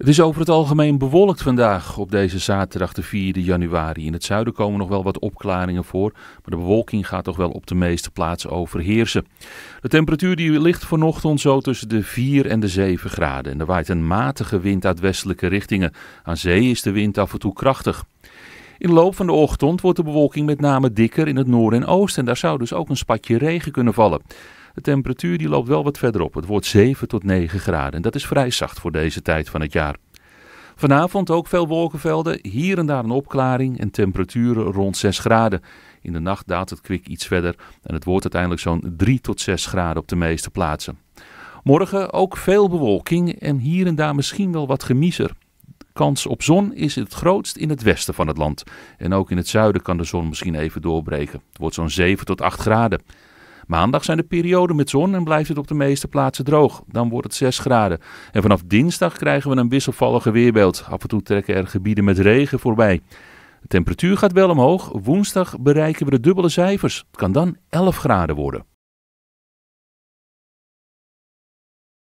Het is over het algemeen bewolkt vandaag op deze zaterdag de 4 januari. In het zuiden komen nog wel wat opklaringen voor, maar de bewolking gaat toch wel op de meeste plaatsen overheersen. De temperatuur die ligt vanochtend zo tussen de 4 en de 7 graden en er waait een matige wind uit westelijke richtingen. Aan zee is de wind af en toe krachtig. In de loop van de ochtend wordt de bewolking met name dikker in het noorden en oosten en daar zou dus ook een spatje regen kunnen vallen. De temperatuur die loopt wel wat verder op. Het wordt 7 tot 9 graden. En dat is vrij zacht voor deze tijd van het jaar. Vanavond ook veel wolkenvelden, hier en daar een opklaring en temperaturen rond 6 graden. In de nacht daalt het kwik iets verder en het wordt uiteindelijk zo'n 3 tot 6 graden op de meeste plaatsen. Morgen ook veel bewolking en hier en daar misschien wel wat gemiezer. Kans op zon is het grootst in het westen van het land. En ook in het zuiden kan de zon misschien even doorbreken. Het wordt zo'n 7 tot 8 graden. Maandag zijn de perioden met zon en blijft het op de meeste plaatsen droog. Dan wordt het 6 graden. En vanaf dinsdag krijgen we een wisselvallige weerbeeld. Af en toe trekken er gebieden met regen voorbij. De temperatuur gaat wel omhoog. Woensdag bereiken we de dubbele cijfers. Het kan dan 11 graden worden.